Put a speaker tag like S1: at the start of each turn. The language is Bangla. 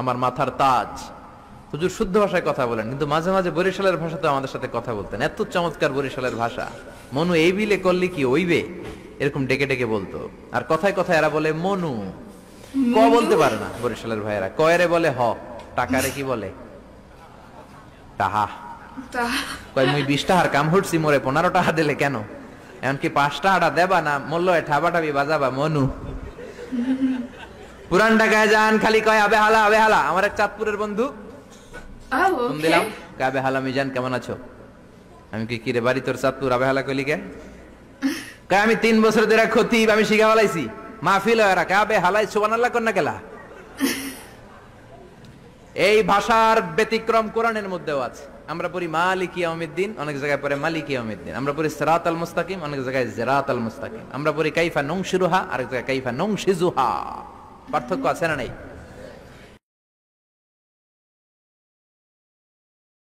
S1: আমার মাথার তাজ হুজুর শুদ্ধ ভাষায় কথা বলেন কিন্তু মাঝে মাঝে বরিশালের ভাষাতে আমাদের সাথে কথা বলতেন এত চমৎকার বরিশালের ভাষা মনু এই বিলে করলে কি ওইবে এরকম ডেকে ডেকে বলতো আর কথায় কথায় এরা বলে মনু ক বলতে পারে না বরিশালের ভাইয়েরা কয়রে বলে হ টাকারে কি বলে তাহা মুই বিশ টাহার কাম হুটছি মোরে পনেরো টাকা দিলে কেন এমনকি পাঁচ টাকাটা দেবা না মল্ল ঠাবাটাবি বাজাবা মনু পুরান ঢাকায় যান খালি কয় আবে হালা আবে হালা আমার এক চাঁদপুরের বন্ধু দিলাম আবে হালা মিজান কেমন আছো আমি কি কিরে বাড়ি তোর চাঁদপুর আবে হালা কলি কেন কয় আমি তিন বছর ধরে ক্ষতি আমি শিখা ফেলাইছি মাহফিল হয় রাখা আবে হালাই সুবান আল্লাহ কন্যা এই ভাষার ব্যতিক্রম কোরআনের মধ্যেও আছে আমরা পড়ি মালিক ইয়ামিদ্দিন অনেক জায়গায় পড়ে মালিকি ইয়ামিদ্দিন আমরা পড়ি সেরাত আল মুস্তাকিম অনেক জায়গায় জেরাত আল মুস্তাকিম আমরা পড়ি কাইফা নং শিরুহা আরেক জায়গায় কাইফা নং শিজুহা পার্থক্য আছে না নাই